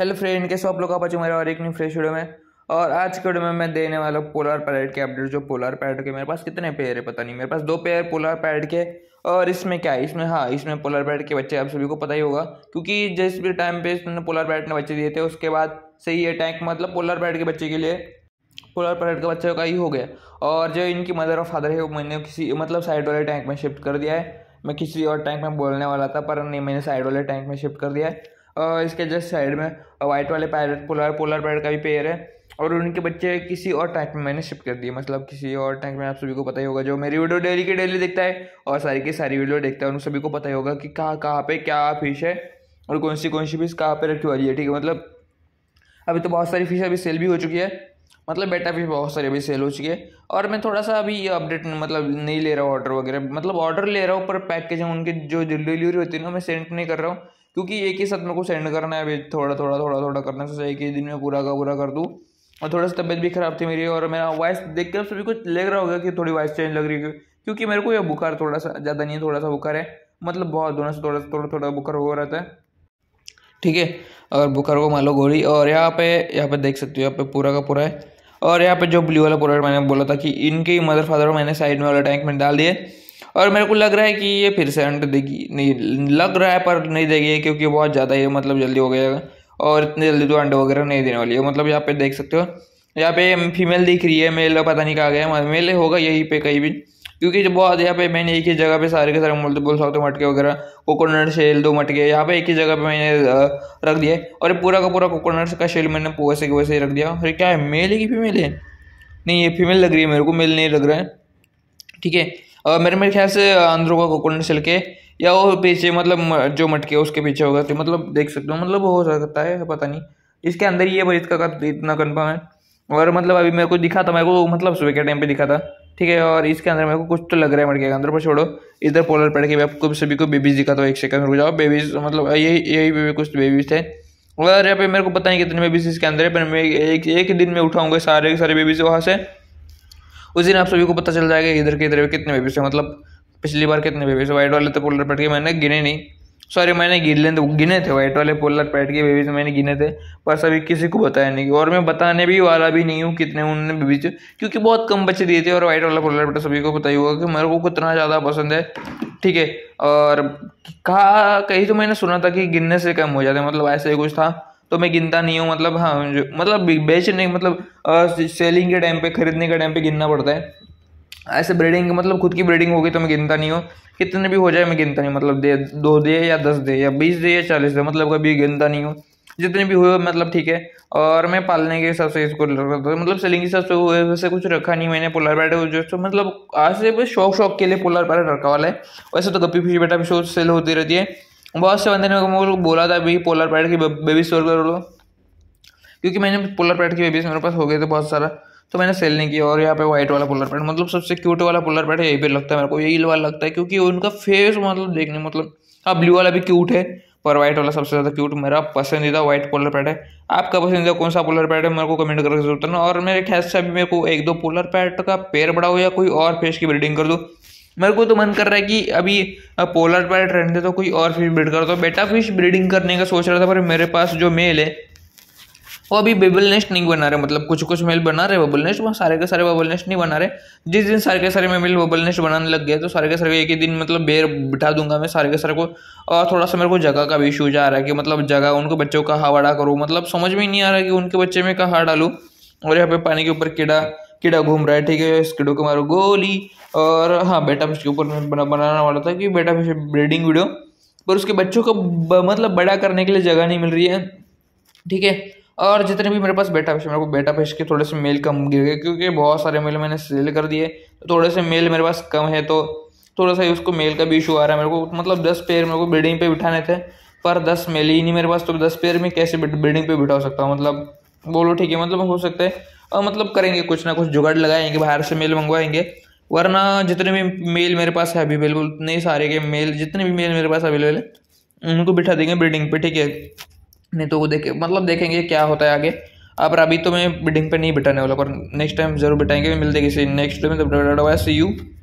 hello friend कैसे आप लोग का बच्चों मेरे और एक न्यू फ्रेश वीडियो में और आज के वीडियो में मैं देने वाला हूँ पोलर पैरेट के अपडेट जो पोलर पैरेट के मेरे पास कितने पेयर है पता नहीं मेरे पास दो पेयर पोलर पैरेट के और इसमें क्या है इसमें हाँ इसमें पोलर पैरेट के बच्चे आप सभी को पता ही होगा क्योंकि जिस भी टाइम पे इसने पोलर पैरेट ने बच्चे दिए थे उसके बाद से ये टैंक मतलब पोलर पैरेट के बच्चे के लिए पोलर पैरेट के बच्चे का ही हो गया और जो इनकी मदर और फादर है वो मैंने किसी मतलब साइड वाले टैंक में शिफ्ट कर दिया है मैं किसी और टैंक में बोलने वाला था पर नहीं मैंने साइड वाले टैंक में शिफ्ट कर दिया है और इसके जस्ट साइड में वाइट वाले पैरट पोलर पोलर पैरट का भी पेयर है और उनके बच्चे किसी और टैंक में मैंने शिफ्ट कर दिए मतलब किसी और टैंक में आप सभी को पता ही होगा जो मेरी वीडियो डेली की डेली देखता है और सारी की सारी वीडियो देखता है उन सभी को पता ही होगा कि कहाँ कहाँ पे क्या फिश है और कौन सी कौन सी फिश कहाँ पे रखी हुई है ठीक है मतलब अभी तो बहुत सारी फिश अभी सेल भी हो चुकी है मतलब बेटा फिश बहुत सारी अभी सेल हो चुकी है और मैं थोड़ा सा अभी अपडेट मतलब नहीं ले रहा हूँ ऑर्डर वगैरह मतलब ऑर्डर ले रहा हूँ पर पैकेज उनकी जो डिलीवरी होती है ना मैं सेंड तो नहीं कर रहा हूँ क्योंकि एक ही साथ मेरे को सेंड करना है अभी थोड़ा थोड़ा थोड़ा थोड़ा करना सोचा एक ही दिन में पूरा का पूरा कर दूँ और थोड़ा सा तबीयत भी ख़राब थी मेरी और मेरा वॉइस देख के सभी कुछ लग रहा होगा कि थोड़ी वॉइस चेंज लग रही है क्योंकि मेरे को यह बुखार थोड़ा सा ज़्यादा नहीं है थोड़ा सा बुखार है मतलब बहुत दोनों से थोड़ा थोड़ा थोड़ा बुखार हो रहता है ठीक है अगर बुखार को मान लो गोली और यहाँ पे यहाँ पे देख सकते हो यहाँ पे पूरा का पूरा है और यहाँ पे जो ब्लू वाला प्रोडक्ट मैंने बोला था कि इनके मदर फादर को मैंने साइड में वाला टैंक में डाल दिए और मेरे को लग रहा है कि ये फिर से अंडे देगी नहीं लग रहा है पर नहीं देगी क्योंकि बहुत ज़्यादा ये मतलब जल्दी हो गया और इतनी जल्दी तो अंडे वगैरह नहीं देने वाली है मतलब यहाँ पे देख सकते हो यहाँ पे फीमेल दिख रही है मेल पता नहीं कहा गया मेल होगा यहीं पे कहीं भी क्योंकि जब बहुत यहाँ पे मैंने एक ही जगह पे सारे के सारे मल्टीपल सकते मटके वगैरह कोकोनट शेल दो मटके यहाँ पे एक ही जगह पे मैंने रख दिया और पूरा का पूरा कोकोनट का शेल मैंने वैसे वैसे ही रख दिया अरे क्या है मेल है कि फीमेल है नहीं ये फीमेल लग रही है मेरे को मेल नहीं लग रहा है ठीक है और मेरे मेरे ख्याल से अंदरों का कोकोनट सिल के या वो पीछे मतलब जो मटके उसके पीछे होगा तो मतलब देख सकते हो मतलब हो सकता है पता नहीं इसके अंदर ही है पर इसका इतना कन्फर्म है और मतलब अभी मेरे को दिखा था मेरे को मतलब सुबह के टाइम पे दिखा था ठीक है और इसके अंदर मेरे को कुछ तो लग रहा है मटके के अंदर पर छोड़ो इधर पोलर पड़ के भी आपको सभी को बेबीज दिखा था एक सेकंड रुक जाओ बेबीज मतलब यही यही बेबी कुछ बेबीज थे और यहाँ पे मेरे को पता नहीं कितने बेबीज इसके अंदर है पर मैं एक एक दिन में उठाऊंगा सारे सारे बेबीज वहाँ से उस दिन आप सभी को पता चल जाएगा इधर के इधर कितने बेबीज हैं मतलब पिछली बार कितने बेबीज व्हाइट वाले तो पोलर पेट के मैंने गिने नहीं सॉरी मैंने गिन गिने तो गिने थे व्हाइट वाले पोलर पेट के बेबीज मैंने गिने थे पर सभी किसी को बताया नहीं और मैं बताने भी वाला भी नहीं हूँ कितने उन्होंने बेबीज क्योंकि बहुत कम बच्चे दिए थे और व्हाइट वाला पोलर तो पेट सभी को पता ही होगा कि मेरे को कितना ज़्यादा पसंद है ठीक है और कहा कहीं तो मैंने सुना था कि गिनने से कम हो जाते मतलब ऐसे ही कुछ था तो मैं गिनता नहीं हूँ मतलब हाँ जो मतलब बेचने मतलब सेलिंग के टाइम पे खरीदने के टाइम पे गिनना पड़ता है ऐसे ब्रीडिंग मतलब खुद की ब्रीडिंग होगी तो मैं गिनता नहीं हूँ कितने भी हो जाए मैं गिनता नहीं मतलब दे दो दे या दस दे या बीस दे या चालीस दे मतलब कभी गिनता नहीं हूँ जितने भी हुए मतलब ठीक है और मैं पालने के हिसाब से इसको रखता था मतलब सेलिंग के हिसाब से हुए वैसे कुछ रखा नहीं मैंने पोलर पैट जो तो मतलब आज से शौक शौक के लिए पोलर पैट रखा वाला है वैसे तो गप्पी फिश बैठा भी शो सेल होती रहती है बहुत से बंदे ने मेरे को बोला था भाई पोलर पैड की बेबी स्टोर कर लो क्योंकि मैंने पोलर पैड की बेबीज मेरे पास हो गए थे बहुत सारा तो मैंने सेल नहीं किया और यहाँ पे व्हाइट वाला पोलर पैड मतलब सबसे क्यूट वाला पोलर पैड यही पे लगता है मेरे को यही वाला लगता है क्योंकि उनका फेस मतलब देखने मतलब हाँ ब्लू वाला भी क्यूट है पर व्हाइट वाला सबसे ज़्यादा क्यूट मेरा पसंदीदा व्हाइट पोलर पैड है आपका पसंदीदा कौन सा पोलर पैड है मेरे को कमेंट करके जरूरत ना और मेरे ख्याल से अभी मेरे को एक दो पोलर पैड का पेड़ बढ़ाओ या कोई और फेस की ब्रीडिंग कर दो मेरे को तो मन कर रहा है कि अभी पोलर पर ट्रेंड थे तो कोई और फिश ब्रीड कर दो बेटा फिश ब्रीडिंग करने का सोच रहा था पर मेरे पास जो मेल है वो अभी बेबल नेस्ट नहीं बना रहे मतलब कुछ कुछ मेल बना रहे बबल नेस्ट वो सारे के सारे बबल नेस्ट नहीं बना रहे जिस दिन सारे के सारे मैं मेल बबल नेस्ट बनाने लग गए तो सारे के सारे एक ही दिन मतलब बेर बिठा दूंगा मैं सारे के सारे को और थोड़ा सा मेरे को जगह का भी इशू जा रहा है कि मतलब जगह उनके बच्चों का हवाड़ा करूँ मतलब समझ में नहीं आ रहा कि उनके बच्चे में कहाँ डालूँ और यहाँ पे पानी के ऊपर कीड़ा कीड़ा घूम रहा है ठीक है इस कीड़ों को मारो गोली और हाँ बेटा फिश के ऊपर बना, बनाना वाला था कि बेटा फिश ब्रीडिंग वीडियो पर उसके बच्चों को ब, मतलब बड़ा करने के लिए जगह नहीं मिल रही है ठीक है और जितने भी मेरे पास बेटा फिश मेरे को बेटा फिश के थोड़े से मेल कम गिर गए क्योंकि बहुत सारे मेल मैंने सेल कर दिए तो थोड़े से मेल मेरे पास कम है तो थोड़ा सा उसको मेल का भी इशू आ रहा है मेरे को मतलब दस पेयर मेरे को ब्रीडिंग पे बिठाने थे पर दस मेल ही नहीं मेरे पास तो दस पेयर में कैसे ब्रीडिंग पे बिठा सकता हूँ मतलब बोलो ठीक है मतलब हो सकता है और मतलब करेंगे कुछ ना कुछ जुगाड़ लगाएंगे बाहर से मेल मंगवाएंगे वरना जितने भी मेल मेरे पास है अवेलेबल उतने सारे के मेल जितने भी मेल मेरे पास अवेलेबल है उनको बिठा देंगे बिल्डिंग पे ठीक है नहीं तो वो देखे मतलब देखेंगे क्या होता है आगे अब अभी तो मैं बिल्डिंग पे नहीं बिठाने वाला पर नेक्स्ट टाइम जरूर बिठाएंगे मिलते किसी नेक्स्ट टाइम सी यू